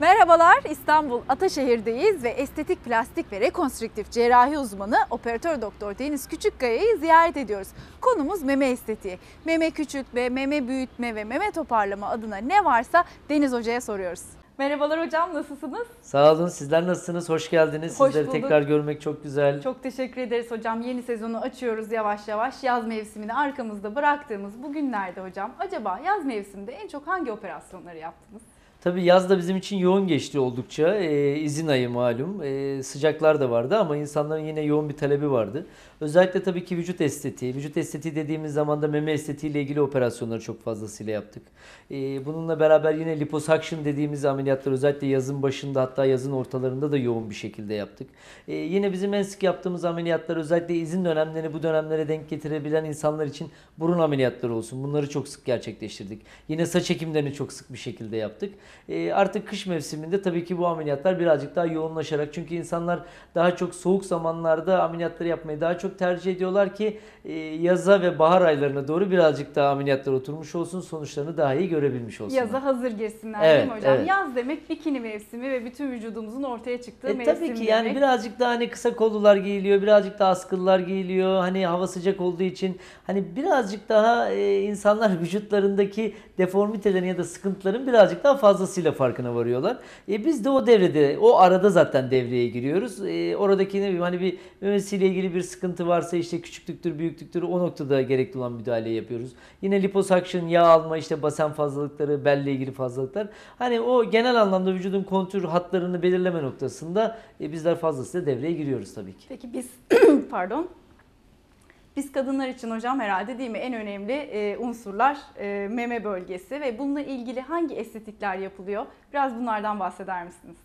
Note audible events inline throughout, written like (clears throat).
Merhabalar İstanbul Ataşehir'deyiz ve estetik plastik ve rekonstrüktif cerrahi uzmanı operatör doktor Deniz Küçükkaya'yı ziyaret ediyoruz. Konumuz meme estetiği. Meme küçültme, meme büyütme ve meme toparlama adına ne varsa Deniz Hoca'ya soruyoruz. Merhabalar hocam nasılsınız? Sağ olun sizler nasılsınız? Hoş geldiniz. Hoş Sizleri bulduk. tekrar görmek çok güzel. Çok teşekkür ederiz hocam. Yeni sezonu açıyoruz yavaş yavaş. Yaz mevsimini arkamızda bıraktığımız bugünlerde hocam acaba yaz mevsiminde en çok hangi operasyonları yaptınız? Tabi yaz da bizim için yoğun geçti oldukça. E, izin ayı malum. E, sıcaklar da vardı ama insanların yine yoğun bir talebi vardı. Özellikle tabii ki vücut estetiği. Vücut estetiği dediğimiz zaman da meme estetiği ilgili operasyonları çok fazlasıyla yaptık. E, bununla beraber yine liposuction dediğimiz ameliyatlar özellikle yazın başında hatta yazın ortalarında da yoğun bir şekilde yaptık. E, yine bizim en sık yaptığımız ameliyatlar özellikle izin dönemlerini bu dönemlere denk getirebilen insanlar için burun ameliyatları olsun. Bunları çok sık gerçekleştirdik. Yine saç ekimlerini çok sık bir şekilde yaptık. Ee, artık kış mevsiminde tabii ki bu ameliyatlar birazcık daha yoğunlaşarak çünkü insanlar daha çok soğuk zamanlarda ameliyatları yapmayı daha çok tercih ediyorlar ki e, yaza ve bahar aylarına doğru birazcık daha ameliyatlar oturmuş olsun sonuçlarını daha iyi görebilmiş olsunlar. Yaza hazır girsinler evet, değil mi hocam? Evet. Yaz demek bikini mevsimi ve bütün vücudumuzun ortaya çıktığı e, mevsim Tabii ki demek. yani birazcık daha hani kısa kollular giyiliyor, birazcık daha askıllar giyiliyor. Hani hava sıcak olduğu için hani birazcık daha e, insanlar (laughs) vücutlarındaki deformitelerin ya da sıkıntıların birazcık daha fazla fazlasıyla farkına varıyorlar. E biz de o devrede, o arada zaten devreye giriyoruz. E, oradaki ne bileyim hani bir memesiyle ilgili bir sıkıntı varsa işte küçüklüktür, büyüklüktür o noktada gerekli olan müdahale yapıyoruz. Yine liposuction, yağ alma, işte basen fazlalıkları, belle ilgili fazlalıklar. Hani o genel anlamda vücudun kontür hatlarını belirleme noktasında e, bizler fazlasıyla devreye giriyoruz tabii ki. Peki biz (clears throat) pardon biz kadınlar için hocam herhalde değil mi en önemli e, unsurlar e, meme bölgesi ve bununla ilgili hangi estetikler yapılıyor? Biraz bunlardan bahseder misiniz?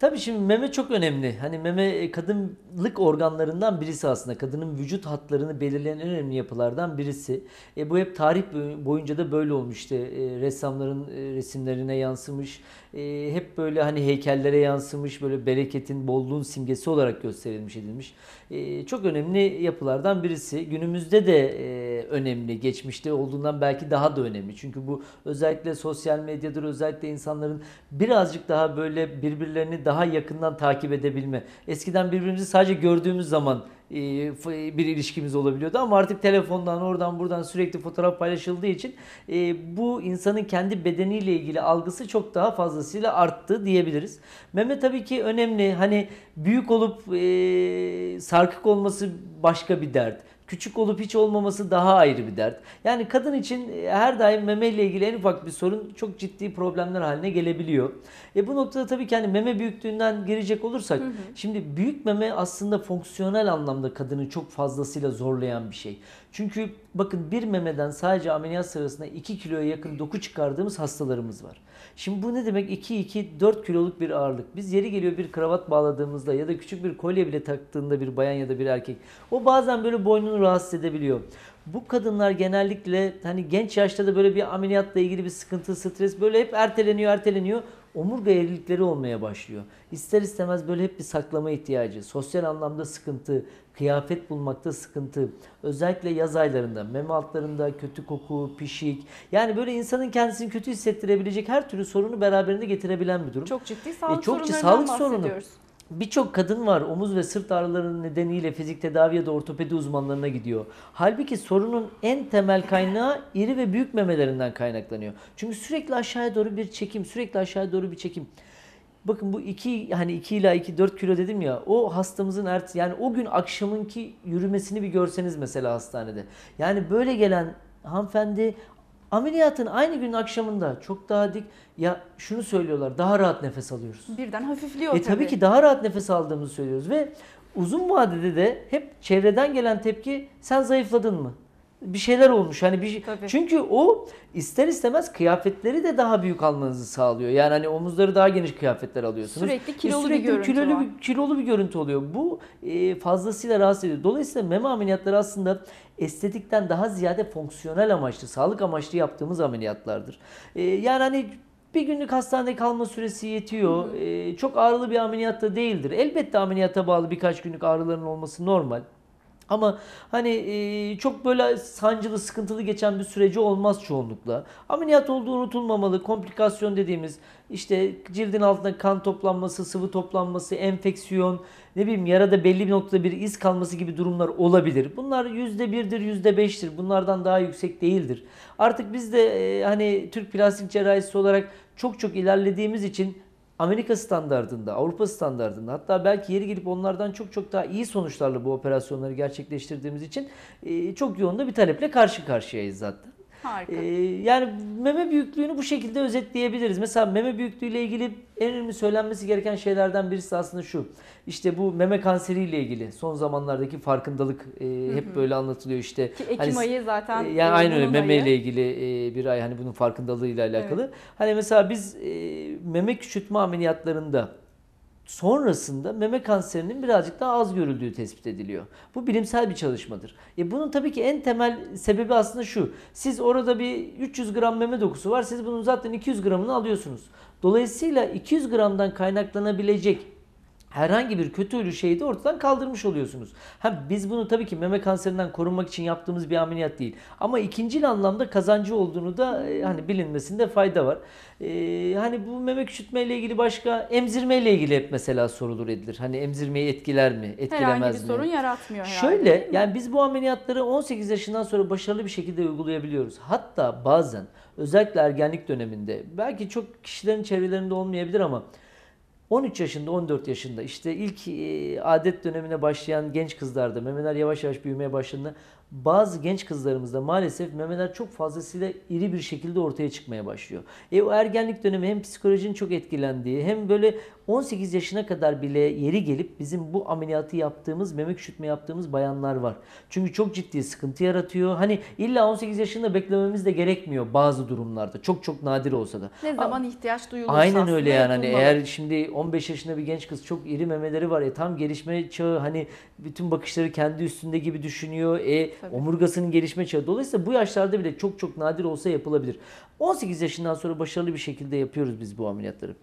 Tabii şimdi meme çok önemli. Hani meme e, kadınlık organlarından birisi aslında. Kadının vücut hatlarını belirleyen en önemli yapılardan birisi. E, bu hep tarih boyunca da böyle olmuş işte. E, ressamların resimlerine yansımış e, hep böyle hani heykellere yansımış böyle bereketin, bolluğun simgesi olarak gösterilmiş edilmiş. E, çok önemli yapılardan birisi. Günümüzde de e, önemli. Geçmişte olduğundan belki daha da önemli. Çünkü bu özellikle sosyal medyadır, özellikle insanların birazcık daha böyle birbirlerini daha yakından takip edebilme. Eskiden birbirimizi sadece gördüğümüz zaman e, bir ilişkimiz olabiliyordu ama artık telefondan oradan buradan sürekli fotoğraf paylaşıldığı için e, bu insanın kendi bedeniyle ilgili algısı çok daha fazlasıyla arttı diyebiliriz. Meme tabii ki önemli hani büyük olup e, sarkık olması başka bir dert. Küçük olup hiç olmaması daha ayrı bir dert. Yani kadın için e, her daim meme ile ilgili en ufak bir sorun çok ciddi problemler haline gelebiliyor. E bu noktada tabii kendi hani meme büyüklüğünden girecek olursak hı hı. şimdi büyük meme aslında fonksiyonel anlamda kadını çok fazlasıyla zorlayan bir şey. Çünkü bakın bir memeden sadece ameliyat sırasında 2 kiloya yakın doku çıkardığımız hastalarımız var. Şimdi bu ne demek? 2 2 4 kiloluk bir ağırlık. Biz yeri geliyor bir kravat bağladığımızda ya da küçük bir kolye bile taktığında bir bayan ya da bir erkek o bazen böyle boynunu rahatsız edebiliyor. Bu kadınlar genellikle hani genç yaşta da böyle bir ameliyatla ilgili bir sıkıntı, stres böyle hep erteleniyor, erteleniyor omurga eğrilikleri olmaya başlıyor. İster istemez böyle hep bir saklama ihtiyacı, sosyal anlamda sıkıntı, kıyafet bulmakta sıkıntı. Özellikle yaz aylarında meme altlarında kötü koku, pişik. Yani böyle insanın kendisini kötü hissettirebilecek her türlü sorunu beraberinde getirebilen bir durum. Çok ciddi e, sağlık e, çok ciddi sağlık sorunu. Birçok kadın var omuz ve sırt ağrılarının nedeniyle fizik tedavi ya da ortopedi uzmanlarına gidiyor. Halbuki sorunun en temel kaynağı iri ve büyük memelerinden kaynaklanıyor. Çünkü sürekli aşağıya doğru bir çekim, sürekli aşağıya doğru bir çekim. Bakın bu 2 hani 2 ila 2 4 kilo dedim ya o hastamızın ert yani o gün akşamınki yürümesini bir görseniz mesela hastanede. Yani böyle gelen hanımefendi ameliyatın aynı gün akşamında çok daha dik ya şunu söylüyorlar daha rahat nefes alıyoruz. Birden hafifliyor e, tabii. tabii ki daha rahat nefes aldığımızı söylüyoruz ve uzun vadede de hep çevreden gelen tepki sen zayıfladın mı? bir şeyler olmuş. Hani bir şey- Tabii. çünkü o ister istemez kıyafetleri de daha büyük almanızı sağlıyor. Yani hani omuzları daha geniş kıyafetler alıyorsunuz. Sürekli e, kilolu e, sürekli bir görüntü kilolu, var. kilolu bir görüntü oluyor. Bu e, fazlasıyla rahatsız ediyor. Dolayısıyla meme ameliyatları aslında estetikten daha ziyade fonksiyonel amaçlı, sağlık amaçlı yaptığımız ameliyatlardır. E, yani hani bir günlük hastanede kalma süresi yetiyor. Hı hı. E, çok ağrılı bir ameliyatta değildir. Elbette ameliyata bağlı birkaç günlük ağrıların olması normal. Ama hani e, çok böyle sancılı, sıkıntılı geçen bir süreci olmaz çoğunlukla. Ameliyat olduğu unutulmamalı. Komplikasyon dediğimiz işte cildin altında kan toplanması, sıvı toplanması, enfeksiyon, ne bileyim yarada belli bir noktada bir iz kalması gibi durumlar olabilir. Bunlar %1'dir, %5'tir. Bunlardan daha yüksek değildir. Artık biz de e, hani Türk plastik cerrahisi olarak çok çok ilerlediğimiz için Amerika standartında, Avrupa standartında hatta belki yeri gelip onlardan çok çok daha iyi sonuçlarla bu operasyonları gerçekleştirdiğimiz için çok yoğun da bir taleple karşı karşıyayız zaten. Harika. E, yani meme büyüklüğünü bu şekilde özetleyebiliriz. Mesela meme büyüklüğüyle ilgili en önemli söylenmesi gereken şeylerden birisi aslında şu. İşte bu meme kanseriyle ilgili son zamanlardaki farkındalık e, hep böyle anlatılıyor işte. Ki Ekim hani, ayı zaten. E, yani aynı öyle meme ile ilgili e, bir ay hani bunun farkındalığı ile alakalı. Evet. Hani mesela biz e, meme küçültme ameliyatlarında sonrasında meme kanserinin birazcık daha az görüldüğü tespit ediliyor. Bu bilimsel bir çalışmadır. E bunun tabii ki en temel sebebi aslında şu. Siz orada bir 300 gram meme dokusu var. Siz bunun zaten 200 gramını alıyorsunuz. Dolayısıyla 200 gramdan kaynaklanabilecek herhangi bir kötü ölü şeyi de ortadan kaldırmış oluyorsunuz. Hem biz bunu tabii ki meme kanserinden korunmak için yaptığımız bir ameliyat değil. Ama ikincil anlamda kazancı olduğunu da e, hani bilinmesinde fayda var. Ee, hani bu meme küçültme ile ilgili başka emzirme ile ilgili hep mesela sorulur edilir. Hani emzirmeyi etkiler mi? Etkilemez herhangi mi? bir sorun yaratmıyor herhalde. Şöyle yani biz bu ameliyatları 18 yaşından sonra başarılı bir şekilde uygulayabiliyoruz. Hatta bazen özellikle ergenlik döneminde belki çok kişilerin çevrelerinde olmayabilir ama 13 yaşında, 14 yaşında işte ilk e, adet dönemine başlayan genç kızlarda memeler yavaş yavaş büyümeye başladığında bazı genç kızlarımızda maalesef memeler çok fazlasıyla iri bir şekilde ortaya çıkmaya başlıyor. E o ergenlik dönemi hem psikolojinin çok etkilendiği hem böyle 18 yaşına kadar bile yeri gelip bizim bu ameliyatı yaptığımız, meme küçültme yaptığımız bayanlar var. Çünkü çok ciddi sıkıntı yaratıyor. Hani illa 18 yaşında beklememiz de gerekmiyor bazı durumlarda. Çok çok nadir olsa da. Ne zaman A ihtiyaç duyulursa. Aynen öyle yani. Hani eğer şimdi 15 yaşında bir genç kız çok iri memeleri var. E tam gelişme çağı hani bütün bakışları kendi üstünde gibi düşünüyor. E Tabii. Omurgasının gelişme çağı. Dolayısıyla bu yaşlarda bile çok çok nadir olsa yapılabilir. 18 yaşından sonra başarılı bir şekilde yapıyoruz biz bu ameliyatları.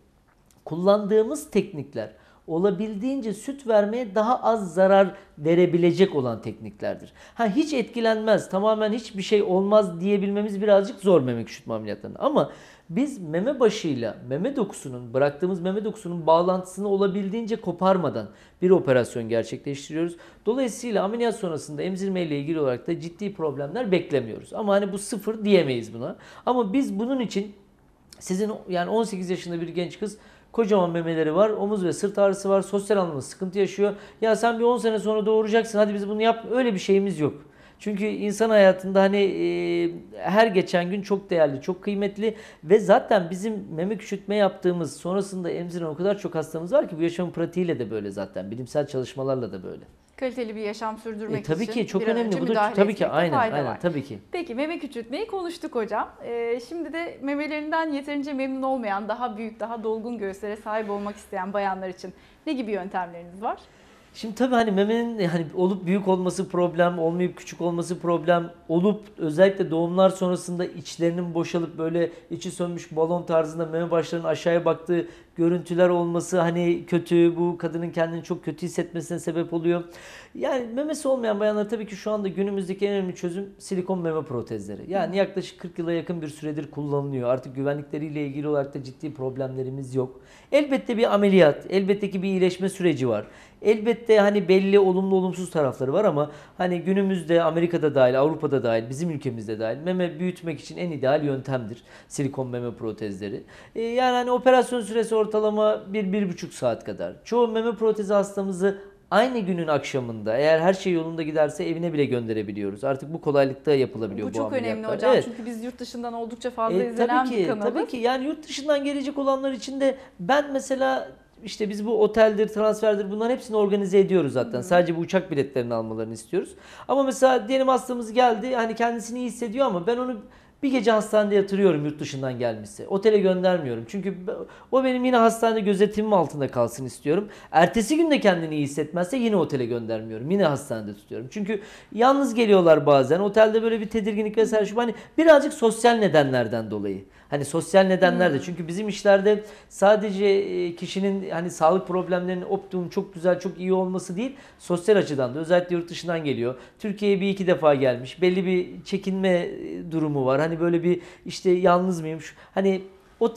Kullandığımız teknikler olabildiğince süt vermeye daha az zarar verebilecek olan tekniklerdir. Ha hiç etkilenmez, tamamen hiçbir şey olmaz diyebilmemiz birazcık zor memek küçültme ameliyatlarında. Ama biz meme başıyla meme dokusunun bıraktığımız meme dokusunun bağlantısını olabildiğince koparmadan bir operasyon gerçekleştiriyoruz. Dolayısıyla ameliyat sonrasında emzirme ile ilgili olarak da ciddi problemler beklemiyoruz. Ama hani bu sıfır diyemeyiz buna. Ama biz bunun için sizin yani 18 yaşında bir genç kız kocaman memeleri var, omuz ve sırt ağrısı var, sosyal anlamda sıkıntı yaşıyor. Ya sen bir 10 sene sonra doğuracaksın hadi biz bunu yap öyle bir şeyimiz yok. Çünkü insan hayatında hani e, her geçen gün çok değerli, çok kıymetli ve zaten bizim meme küçültme yaptığımız sonrasında emziren o kadar çok hastamız var ki bu yaşamın pratiğiyle de böyle zaten. Bilimsel çalışmalarla da böyle kaliteli bir yaşam sürdürmek e, tabii için ki, çok bir önemli. önce Bu da, tabii ki aynen, fayda aynen, var. Tabii ki. Peki meme küçültmeyi konuştuk hocam. Ee, şimdi de memelerinden yeterince memnun olmayan, daha büyük, daha dolgun göğüslere sahip olmak isteyen bayanlar için ne gibi yöntemleriniz var? Şimdi tabii hani memenin yani olup büyük olması problem, olmayıp küçük olması problem, olup özellikle doğumlar sonrasında içlerinin boşalıp böyle içi sönmüş balon tarzında meme başlarının aşağıya baktığı görüntüler olması hani kötü, bu kadının kendini çok kötü hissetmesine sebep oluyor. Yani memesi olmayan bayanlar tabii ki şu anda günümüzdeki en önemli çözüm silikon meme protezleri. Yani yaklaşık 40 yıla yakın bir süredir kullanılıyor. Artık güvenlikleriyle ilgili olarak da ciddi problemlerimiz yok. Elbette bir ameliyat, elbette ki bir iyileşme süreci var. Elbette hani belli olumlu olumsuz tarafları var ama hani günümüzde Amerika'da dahil, Avrupa'da dahil, bizim ülkemizde dahil meme büyütmek için en ideal yöntemdir silikon meme protezleri. Ee, yani hani operasyon süresi ortalama 1-1,5 saat kadar. Çoğu meme protezi hastamızı aynı günün akşamında eğer her şey yolunda giderse evine bile gönderebiliyoruz. Artık bu kolaylıkta yapılabiliyor bu, bu çok ameliyatlar. önemli hocam evet. çünkü biz yurt dışından oldukça fazla e, izlenen tabii ki, bir kanalız. Tabii ki yani yurt dışından gelecek olanlar için de ben mesela işte biz bu oteldir, transferdir bunların hepsini organize ediyoruz zaten. Hı. Sadece bu uçak biletlerini almalarını istiyoruz. Ama mesela diyelim hastamız geldi. Hani kendisini iyi hissediyor ama ben onu bir gece hastanede yatırıyorum yurt dışından gelmişse. Otele göndermiyorum. Çünkü o benim yine hastanede gözetimim altında kalsın istiyorum. Ertesi gün de kendini iyi hissetmezse yine otele göndermiyorum. Yine hastanede tutuyorum. Çünkü yalnız geliyorlar bazen. Otelde böyle bir tedirginlik vesaire şu hani birazcık sosyal nedenlerden dolayı. Hani sosyal nedenler de. Hmm. Çünkü bizim işlerde sadece e, kişinin hani sağlık problemlerinin optimum çok güzel, çok iyi olması değil, sosyal açıdan da özellikle yurt dışından geliyor. Türkiye'ye bir iki defa gelmiş. Belli bir çekinme e, durumu var. Hani böyle bir işte yalnız mıyım? Hani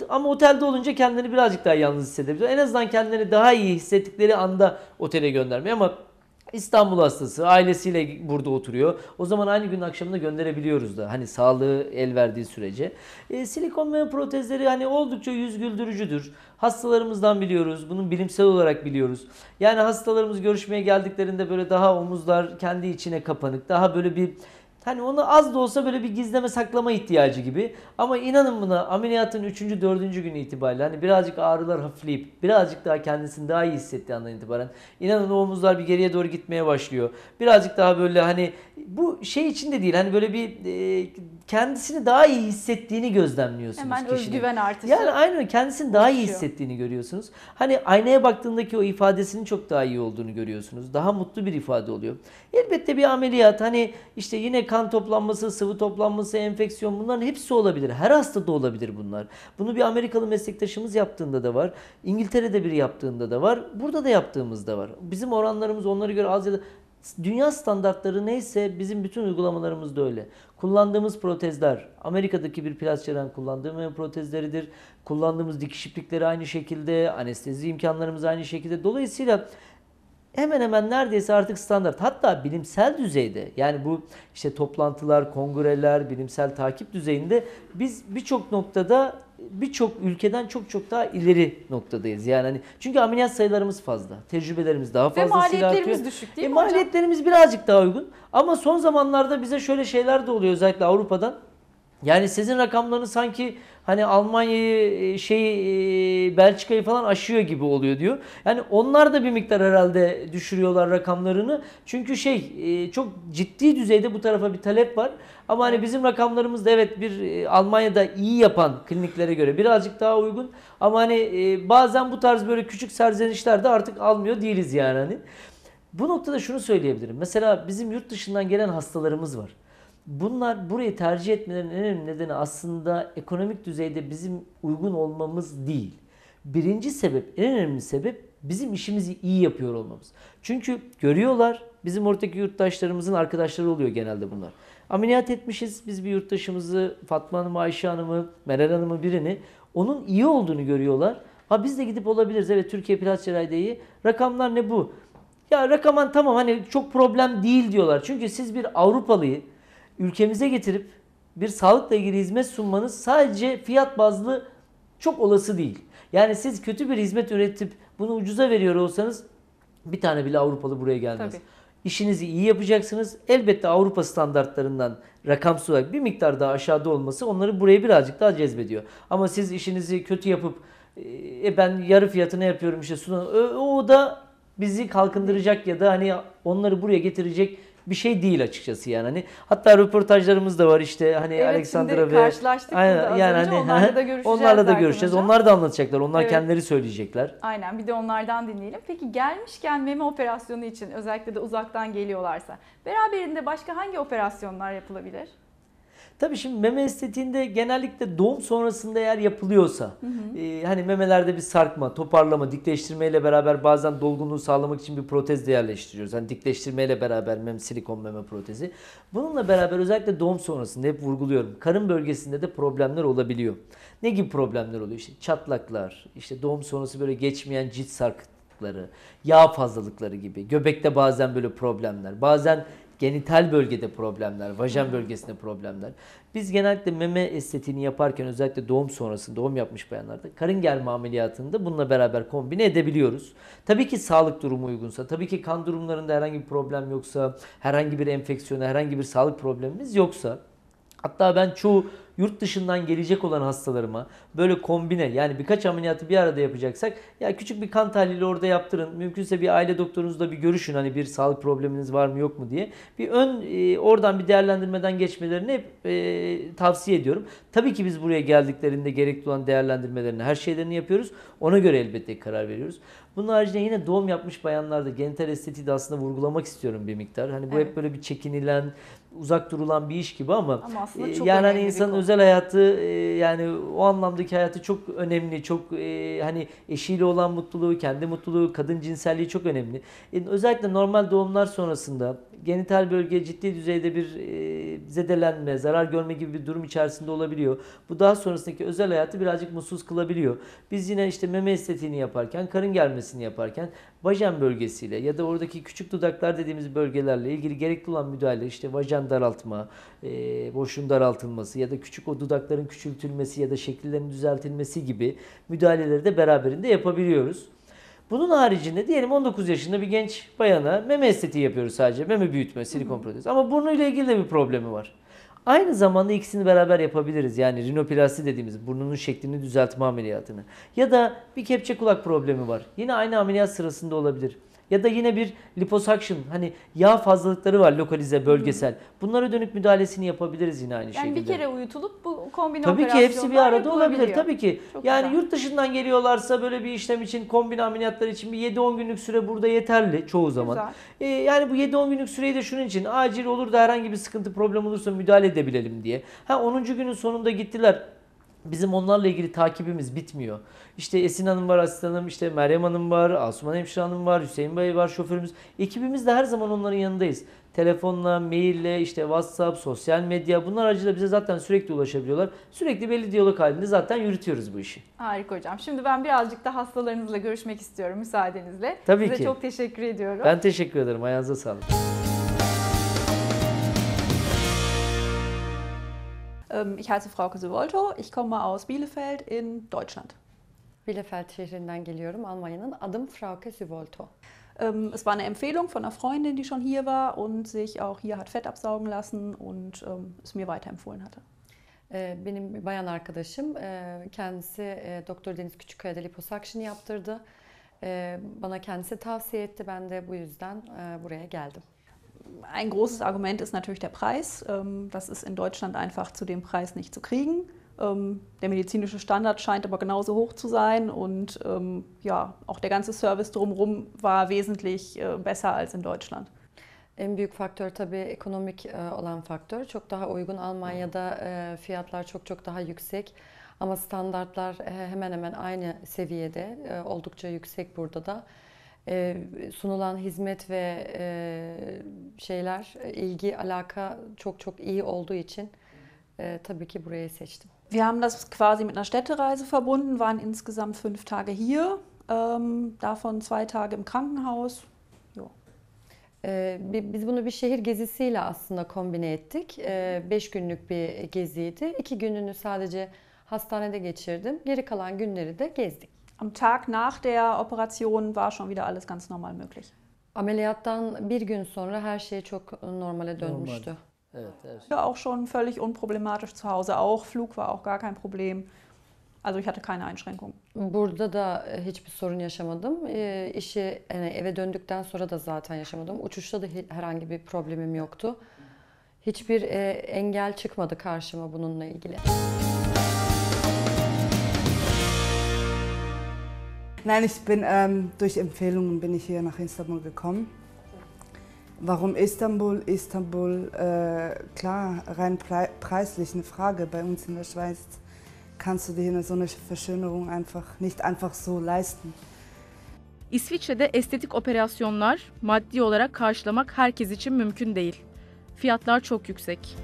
ama otelde olunca kendini birazcık daha yalnız hissedebiliyor. En azından kendini daha iyi hissettikleri anda otele göndermiyor ama İstanbul hastası ailesiyle burada oturuyor. O zaman aynı gün akşamında gönderebiliyoruz da hani sağlığı el verdiği sürece. E, silikon meme protezleri hani oldukça yüz güldürücüdür. Hastalarımızdan biliyoruz. bunun bilimsel olarak biliyoruz. Yani hastalarımız görüşmeye geldiklerinde böyle daha omuzlar kendi içine kapanık, daha böyle bir Hani onu az da olsa böyle bir gizleme saklama ihtiyacı gibi. Ama inanın buna ameliyatın 3. 4. günü itibariyle hani birazcık ağrılar hafifleyip birazcık daha kendisini daha iyi hissettiği andan itibaren inanın o omuzlar bir geriye doğru gitmeye başlıyor. Birazcık daha böyle hani bu şey için de değil hani böyle bir e, kendisini daha iyi hissettiğini gözlemliyorsunuz Hemen kişinin. özgüven artışı. Yani aynen kendisini daha iyi hissettiğini görüyorsunuz. Hani aynaya baktığındaki o ifadesinin çok daha iyi olduğunu görüyorsunuz. Daha mutlu bir ifade oluyor. Elbette bir ameliyat hani işte yine kan toplanması, sıvı toplanması, enfeksiyon bunların hepsi olabilir. Her hastada olabilir bunlar. Bunu bir Amerikalı meslektaşımız yaptığında da var. İngiltere'de biri yaptığında da var. Burada da yaptığımızda var. Bizim oranlarımız onlara göre az ya da Dünya standartları neyse bizim bütün uygulamalarımız da öyle. Kullandığımız protezler, Amerika'daki bir plasçeden kullandığım protezleridir. Kullandığımız dikiş iplikleri aynı şekilde, anestezi imkanlarımız aynı şekilde. Dolayısıyla hemen hemen neredeyse artık standart. Hatta bilimsel düzeyde yani bu işte toplantılar, kongreler, bilimsel takip düzeyinde biz birçok noktada birçok ülkeden çok çok daha ileri noktadayız. Yani hani çünkü ameliyat sayılarımız fazla. Tecrübelerimiz daha fazla. Ve maliyetlerimiz düşük değil e, mi hocam? Maliyetlerimiz birazcık daha uygun. Ama son zamanlarda bize şöyle şeyler de oluyor özellikle Avrupa'dan. Yani sizin rakamlarınız sanki hani Almanya'yı şey Belçika'yı falan aşıyor gibi oluyor diyor. Yani onlar da bir miktar herhalde düşürüyorlar rakamlarını. Çünkü şey e, çok ciddi düzeyde bu tarafa bir talep var. Ama hani bizim rakamlarımız da evet bir Almanya'da iyi yapan kliniklere göre birazcık daha uygun. Ama hani bazen bu tarz böyle küçük serzenişler de artık almıyor değiliz yani hani. Bu noktada şunu söyleyebilirim. Mesela bizim yurt dışından gelen hastalarımız var. Bunlar burayı tercih etmelerinin en önemli nedeni aslında ekonomik düzeyde bizim uygun olmamız değil. Birinci sebep, en önemli sebep bizim işimizi iyi yapıyor olmamız. Çünkü görüyorlar, bizim oradaki yurttaşlarımızın arkadaşları oluyor genelde bunlar. Ameliyat etmişiz, biz bir yurttaşımızı, Fatma Hanım'ı, Ayşe Hanım'ı, Meral Hanım'ı birini, onun iyi olduğunu görüyorlar. Ha biz de gidip olabiliriz, evet Türkiye Plas iyi. Rakamlar ne bu? Ya rakaman tamam hani çok problem değil diyorlar. Çünkü siz bir Avrupalıyı, ülkemize getirip bir sağlıkla ilgili hizmet sunmanız sadece fiyat bazlı çok olası değil. Yani siz kötü bir hizmet üretip bunu ucuza veriyor olsanız bir tane bile Avrupalı buraya gelmez. Tabii. İşinizi iyi yapacaksınız. Elbette Avrupa standartlarından rakamsal olarak bir miktar daha aşağıda olması onları buraya birazcık daha cezbediyor. Ama siz işinizi kötü yapıp e, e ben yarı fiyatına yapıyorum işte sunan o, o da bizi kalkındıracak ya da hani onları buraya getirecek bir şey değil açıkçası yani hani hatta röportajlarımız da var işte hani evet, Alexandra ve karşılaştık aynen, da az yani önce. hani onlarla da görüşeceğiz. Onlarla da görüşeceğiz. Arkadaşlar. Onlar da anlatacaklar. Onlar evet. kendileri söyleyecekler. Aynen bir de onlardan dinleyelim. Peki gelmişken meme operasyonu için özellikle de uzaktan geliyorlarsa beraberinde başka hangi operasyonlar yapılabilir? Tabii şimdi meme estetiğinde genellikle doğum sonrasında eğer yapılıyorsa hı hı. E, hani memelerde bir sarkma, toparlama, dikleştirmeyle beraber bazen dolgunluğu sağlamak için bir protez de yerleştiriyoruz. Hani dikleştirmeyle beraber mem silikon meme protezi. Bununla beraber özellikle doğum sonrasında hep vurguluyorum. Karın bölgesinde de problemler olabiliyor. Ne gibi problemler oluyor? İşte çatlaklar, işte doğum sonrası böyle geçmeyen cilt sarkıtları, yağ fazlalıkları gibi. Göbekte bazen böyle problemler. Bazen genital bölgede problemler, vajen bölgesinde problemler. Biz genellikle meme estetiğini yaparken özellikle doğum sonrası, doğum yapmış bayanlarda karın germe ameliyatında da bununla beraber kombine edebiliyoruz. Tabii ki sağlık durumu uygunsa, tabii ki kan durumlarında herhangi bir problem yoksa, herhangi bir enfeksiyona, herhangi bir sağlık problemimiz yoksa Hatta ben çoğu yurt dışından gelecek olan hastalarıma böyle kombine yani birkaç ameliyatı bir arada yapacaksak ya küçük bir kan tahlili orada yaptırın. Mümkünse bir aile doktorunuzla bir görüşün hani bir sağlık probleminiz var mı yok mu diye. Bir ön e, oradan bir değerlendirmeden geçmelerini hep e, tavsiye ediyorum. Tabii ki biz buraya geldiklerinde gerekli olan değerlendirmelerini her şeylerini yapıyoruz. Ona göre elbette karar veriyoruz. Bunun haricinde yine doğum yapmış bayanlarda genital estetiği de aslında vurgulamak istiyorum bir miktar. Hani bu evet. hep böyle bir çekinilen uzak durulan bir iş gibi ama, ama e, yani hani insanın özel hayatı e, yani o anlamdaki hayatı çok önemli. Çok e, hani eşiyle olan mutluluğu, kendi mutluluğu, kadın cinselliği çok önemli. Yani özellikle normal doğumlar sonrasında genital bölge ciddi düzeyde bir zedelenme, zarar görme gibi bir durum içerisinde olabiliyor. Bu daha sonrasındaki özel hayatı birazcık mutsuz kılabiliyor. Biz yine işte meme estetiğini yaparken, karın gelmesini yaparken vajen bölgesiyle ya da oradaki küçük dudaklar dediğimiz bölgelerle ilgili gerekli olan müdahale işte vajen boydan daraltma, e, boşluğun daraltılması ya da küçük o dudakların küçültülmesi ya da şekillerin düzeltilmesi gibi müdahaleleri de beraberinde yapabiliyoruz. Bunun haricinde diyelim 19 yaşında bir genç bayana meme estetiği yapıyoruz sadece. Meme büyütme, silikon protezi. Ama burnuyla ilgili de bir problemi var. Aynı zamanda ikisini beraber yapabiliriz. Yani rinoplasti dediğimiz burnunun şeklini düzeltme ameliyatını. Ya da bir kepçe kulak problemi var. Yine aynı ameliyat sırasında olabilir. Ya da yine bir liposuction hani yağ fazlalıkları var lokalize bölgesel. Bunlara dönük müdahalesini yapabiliriz yine aynı yani şekilde. Yani bir kere uyutulup bu kombine Tabii ki hepsi bir arada olabilir tabii ki. Çok yani güzel. yurt dışından geliyorlarsa böyle bir işlem için kombine ameliyatlar için bir 7-10 günlük süre burada yeterli çoğu zaman. Ee, yani bu 7-10 günlük süreyi de şunun için acil olur da herhangi bir sıkıntı problem olursa müdahale edebilelim diye. Ha 10. günün sonunda gittiler bizim onlarla ilgili takibimiz bitmiyor. İşte Esin Hanım var asistanım, işte Meryem Hanım var, Asuman Hemşire Hanım var, Hüseyin Bey var şoförümüz. Ekibimiz de her zaman onların yanındayız. Telefonla, maille, işte WhatsApp, sosyal medya bunlar aracılığıyla bize zaten sürekli ulaşabiliyorlar. Sürekli belli diyalog halinde zaten yürütüyoruz bu işi. Harika hocam. Şimdi ben birazcık da hastalarınızla görüşmek istiyorum müsaadenizle. Tabii Size ki. çok teşekkür ediyorum. Ben teşekkür ederim. Ayağınıza sağlık. Ähm, ich heiße Frau Kesevolto, ich komme aus Bielefeld in Deutschland. Bielefeld şehrinden geliyorum, Almanya'nın. Adım Frauke Sivolto. Ähm, es war eine Empfehlung von einer Freundin, die schon hier war und sich auch hier hat Fett absaugen lassen und ähm, es mir weiterempfohlen hatte. Äh, benim bir bayan arkadaşım äh, kendisi äh, Doktor Deniz Küçükköy'de liposuction yaptırdı. Bana kendisi tavsiye etti. Ben de bu yüzden buraya geldim ein großes Argument ist natürlich der Preis. Ähm, das ist in Deutschland einfach zu dem Preis nicht zu kriegen. Ähm, der medizinische Standard scheint aber genauso hoch zu sein und ähm, ja, auch der ganze Service drumherum war wesentlich äh, besser als in Deutschland. En büyük faktör tabii ekonomik e, olan faktör. Çok daha uygun Almanya'da e, fiyatlar çok çok daha yüksek ama standartlar e, hemen hemen aynı seviyede. Oldukça yüksek burada da. e, sunulan hizmet ve e, şeyler, e, ilgi, alaka çok çok iyi olduğu için e, tabii ki burayı seçtim. Wir haben das quasi mit einer Städtereise verbunden, waren insgesamt fünf Tage hier, ähm, davon zwei Tage im Krankenhaus. Jo. Ee, biz bunu bir şehir gezisiyle aslında kombine ettik. Ee, beş günlük bir geziydi. İki gününü sadece hastanede geçirdim. Geri kalan günleri de gezdik. Am Tag nach der Operation war schon wieder alles ganz normal möglich. Ameliyattan bir gün sonra her şey çok normale dönmüştü. Normal. Evet, Ja, auch schon völlig unproblematisch zu Hause. Auch Flug war auch gar kein Problem. Also ich hatte keine Einschränkung. Burada da e, hiçbir sorun yaşamadım. E, işi yani eve döndükten sonra da zaten yaşamadım. Uçuşta da herhangi bir problemim yoktu. Hiçbir e, engel çıkmadı karşıma bununla ilgili. Müzik Nein, ich bin ähm, durch Empfehlungen bin ich hier nach Istanbul gekommen. Warum Istanbul? Istanbul, äh, klar, rein preislich eine Frage. Bei uns in der Schweiz kannst du dir eine, so eine Verschönerung einfach nicht einfach so leisten. İsviçre'de estetik operasyonlar maddi olarak karşılamak herkes için mümkün değil. Fiyatlar çok yüksek.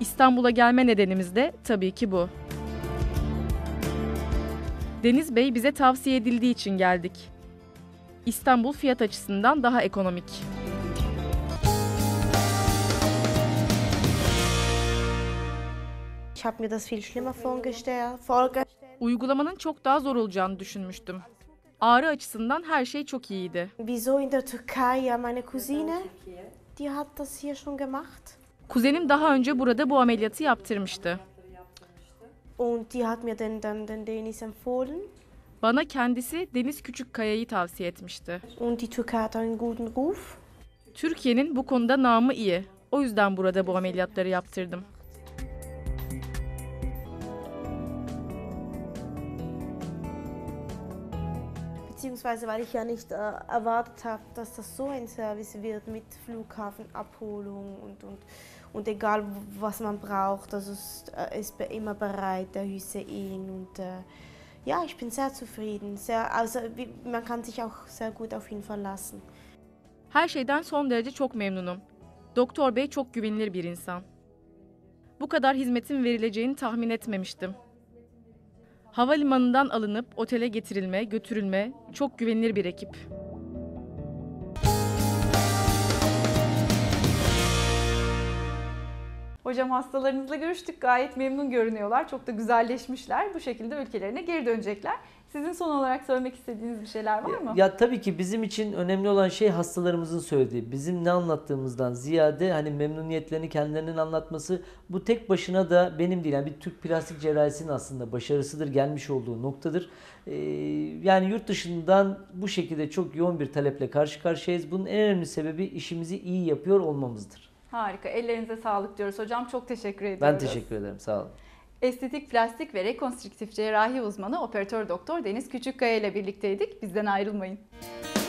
İstanbul'a gelme nedenimiz de tabii ki bu. Deniz Bey bize tavsiye edildiği için geldik. İstanbul fiyat açısından daha ekonomik. Uygulamanın çok daha zor olacağını düşünmüştüm. Ağrı açısından her şey çok iyiydi. Kuzenim daha önce burada bu ameliyatı yaptırmıştı. Und die hat mir den, dann den Deniz empfohlen. Bana kendisi Deniz Küçükkaya'yı tavsiye etmişti. Und die Türkei hat einen guten Ruf. Türkiye'nin bu konuda namı iyi. O yüzden burada bu ameliyatları yaptırdım. beziehungsweise weil ich ja nicht äh, erwartet habe, dass das so ein Service wird mit Flughafenabholung und, und, und egal was man braucht, also es äh, ist immer bereit, der Hüsein und äh, ja, ich bin sehr zufrieden, sehr, also man kann sich auch sehr gut auf ihn verlassen. Her şeyden son derece çok memnunum. Doktor Bey çok güvenilir bir insan. Bu kadar hizmetin verileceğini tahmin etmemiştim. Havalimanından alınıp otele getirilme, götürülme çok güvenilir bir ekip. Hocam hastalarınızla görüştük. Gayet memnun görünüyorlar. Çok da güzelleşmişler. Bu şekilde ülkelerine geri dönecekler. Sizin son olarak söylemek istediğiniz bir şeyler var mı? Ya, ya tabii ki bizim için önemli olan şey hastalarımızın söylediği. Bizim ne anlattığımızdan ziyade hani memnuniyetlerini kendilerinin anlatması bu tek başına da benim değil. Yani bir Türk plastik cerrahisinin aslında başarısıdır, gelmiş olduğu noktadır. Ee, yani yurt dışından bu şekilde çok yoğun bir taleple karşı karşıyayız. Bunun en önemli sebebi işimizi iyi yapıyor olmamızdır. Harika. Ellerinize sağlık diyoruz hocam. Çok teşekkür ediyoruz. Ben teşekkür ederim. Sağ olun. Estetik, plastik ve rekonstrüktif cerrahi uzmanı operatör doktor Deniz Küçükkaya ile birlikteydik. Bizden ayrılmayın. Müzik